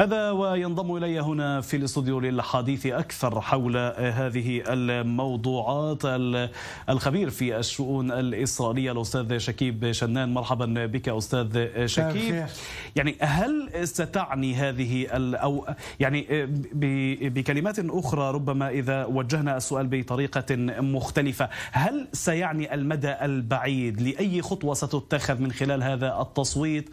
هذا وينضم الي هنا في الاستوديو للحديث اكثر حول هذه الموضوعات الخبير في الشؤون الاسرائيليه الاستاذ شكيب شنان مرحبا بك استاذ شكيب يعني هل ستعني هذه او يعني بكلمات اخرى ربما اذا وجهنا السؤال بطريقه مختلفه هل سيعني المدى البعيد لاي خطوه ستتخذ من خلال هذا التصويت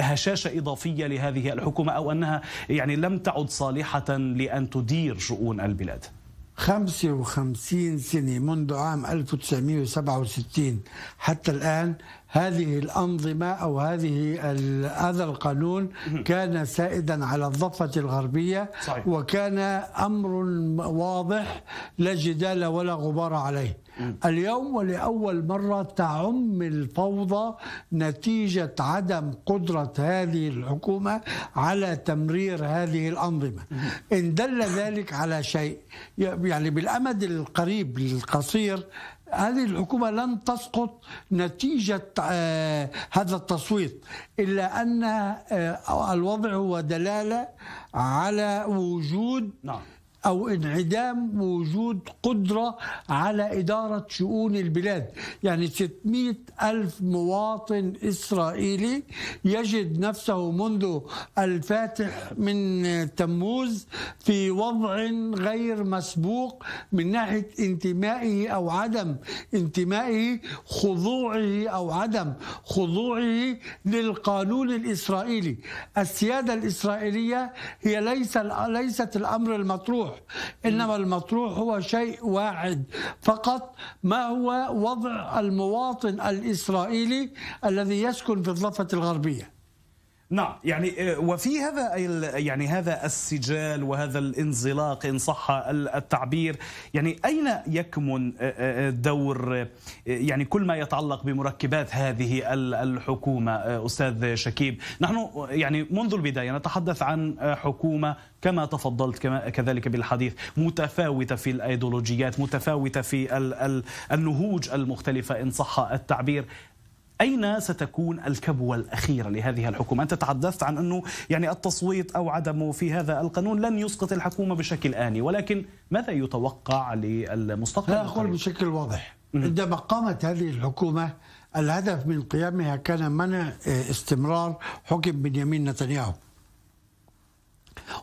هشاشه اضافيه لهذه الحكومه او انها يعني لم تعد صالحة لأن تدير شؤون البلاد 55 سنة منذ عام 1967 حتى الآن هذه الأنظمة أو هذه هذا القانون كان سائدا على الضفة الغربية صحيح. وكان أمر واضح لا جدال ولا غبار عليه اليوم ولأول مرة تعم الفوضى نتيجة عدم قدرة هذه الحكومة على تمرير هذه الأنظمة إن دل ذلك على شيء يعني بالأمد القريب القصير هذه الحكومة لن تسقط نتيجة آه، هذا التصويت إلا أن آه، الوضع هو دلالة على وجود نعم. او انعدام وجود قدره على اداره شؤون البلاد يعني 600 الف مواطن اسرائيلي يجد نفسه منذ الفاتح من تموز في وضع غير مسبوق من ناحيه انتمائه او عدم انتمائه خضوعه او عدم خضوعه للقانون الاسرائيلي السياده الاسرائيليه هي ليس ليست الامر المطروح المطروح إنما المطروح هو شيء واحد فقط ما هو وضع المواطن الإسرائيلي الذي يسكن في الضفة الغربية نعم يعني آه، وفي هذا يعني هذا السجال وهذا الانزلاق ان صح التعبير يعني اين يكمن آه، آه، دور يعني كل ما يتعلق بمركبات هذه الحكومه استاذ شكيب نحن يعني منذ البدايه نتحدث عن حكومه كما تفضلت كما كذلك بالحديث متفاوتة في الأيديولوجيات متفاوتة في النهوج المختلفة إن صح التعبير أين ستكون الكبوة الأخيرة لهذه الحكومة؟ أنت تحدثت عن أنه يعني التصويت أو عدمه في هذا القانون لن يسقط الحكومة بشكل آني ولكن ماذا يتوقع للمستقبل؟ لا أقول بشكل واضح عندما قامت هذه الحكومة الهدف من قيامها كان منع استمرار حكم بنيامين نتنياهو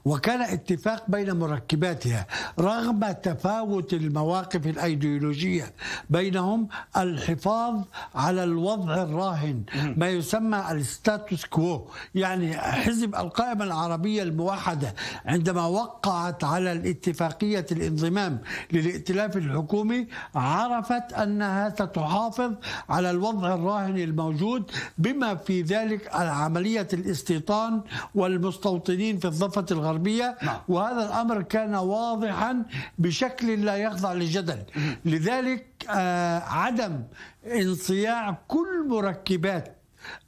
وكان اتفاق بين مركباتها رغم تفاوت المواقف الايديولوجيه بينهم الحفاظ على الوضع الراهن ما يسمى الستاتوس كوو يعني حزب القائمه العربيه الموحده عندما وقعت على الاتفاقيه الانضمام للائتلاف الحكومي عرفت انها ستحافظ على الوضع الراهن الموجود بما في ذلك عمليه الاستيطان والمستوطنين في الضفه القوات الغربية نعم. وهذا الأمر كان واضحا بشكل لا يخضع للجدل لذلك آه، عدم انصياع كل مركبات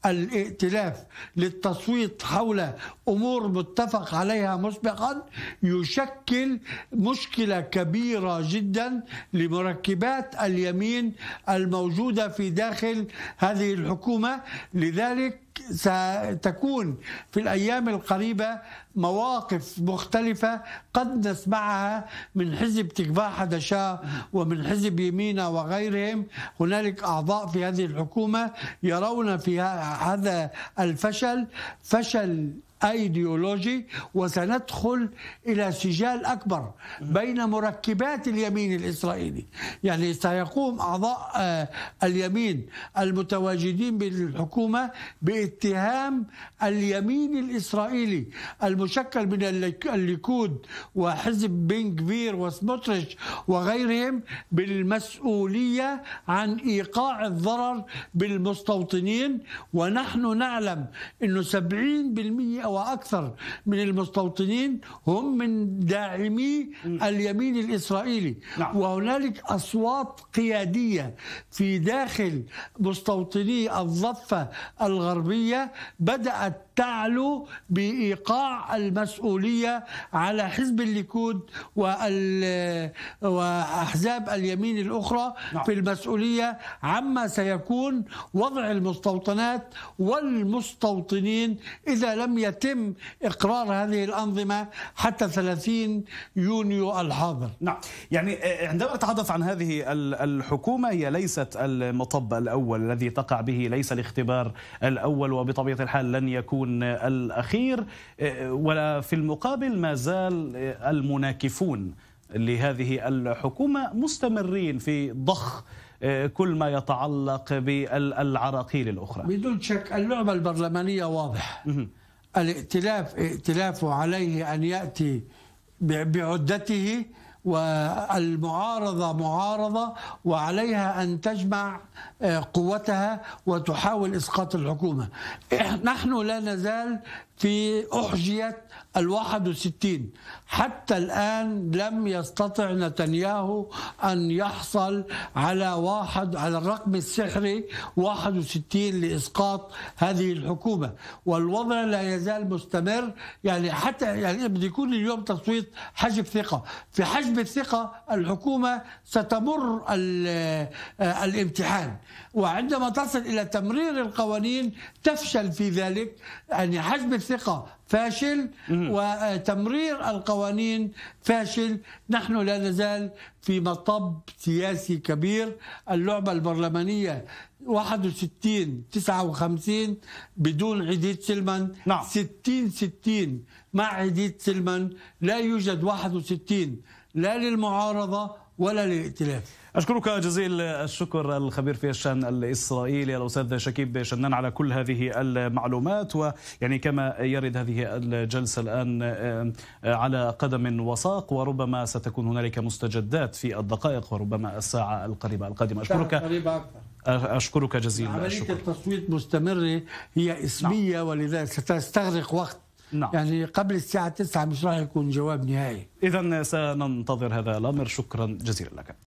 الائتلاف للتصويت حول امور متفق عليها مسبقا يشكل مشكله كبيره جدا لمركبات اليمين الموجوده في داخل هذه الحكومه لذلك ستكون في الايام القريبه مواقف مختلفه قد نسمعها من حزب تكفاح حدشا ومن حزب يمينا وغيرهم هنالك اعضاء في هذه الحكومه يرون في هذا الفشل فشل ايديولوجي وسندخل الى سجال اكبر بين مركبات اليمين الاسرائيلي يعني سيقوم اعضاء آه، اليمين المتواجدين بالحكومه باتهام اليمين الاسرائيلي المشكل من الليكود وحزب بن وسموتريتش وغيرهم بالمسؤوليه عن ايقاع الضرر بالمستوطنين ونحن نعلم انه 70% واكثر من المستوطنين هم من داعمي اليمين الاسرائيلي نعم. وهنالك اصوات قياديه في داخل مستوطني الضفه الغربيه بدات تعلو بايقاع المسؤوليه على حزب الليكود واحزاب اليمين الاخرى نعم. في المسؤوليه عما سيكون وضع المستوطنات والمستوطنين اذا لم يت يتم إقرار هذه الأنظمة حتى 30 يونيو الحاضر نعم يعني آه، آه، عندما نتحدث عن هذه الحكومة هي ليست المطب الأول الذي تقع به ليس الاختبار الأول وبطبيعة الحال لن يكون الأخير آه، ولا في المقابل ما زال المناكفون لهذه الحكومة مستمرين في ضخ كل ما يتعلق بالعراقيل الأخرى بدون شك اللعبة البرلمانية واضح الائتلاف ائتلافه عليه أن يأتي بعدته والمعارضة معارضة وعليها أن تجمع آه، قوتها وتحاول إسقاط الحكومة نحن لا نزال في أحجية الواحد وستين حتى الآن لم يستطع نتنياهو أن يحصل على واحد على الرقم السحري 61 لإسقاط هذه الحكومة والوضع لا يزال مستمر يعني حتى يعني بده يكون اليوم تصويت حجب ثقة في حجب الثقة الحكومة ستمر آه، الامتحان وعندما تصل إلى تمرير القوانين تفشل في ذلك يعني حجب الثقة ثقة فاشل وتمرير القوانين فاشل نحن لا نزال في مطب سياسي كبير اللعبة البرلمانية 61 59 بدون عديد سلمان نعم. 60 60 مع عديد سلمان لا يوجد 61 لا للمعارضة ولا للائتلاف أشكرك جزيل الشكر الخبير في الشأن الإسرائيلي الأستاذ شكيب شنان على كل هذه المعلومات ويعني كما يرد هذه الجلسة الآن آه، على قدم وساق وربما ستكون هنالك مستجدات في الدقائق وربما الساعة القريبة القادمة أشكرك قريبة أكثر أشكرك جزيلا عملية الشكر. التصويت مستمرة هي اسمية نعم. ولذلك ستستغرق وقت نعم. يعني قبل الساعة 9 مش راح يكون جواب نهائي إذا سننتظر هذا الأمر شكرا جزيلا لك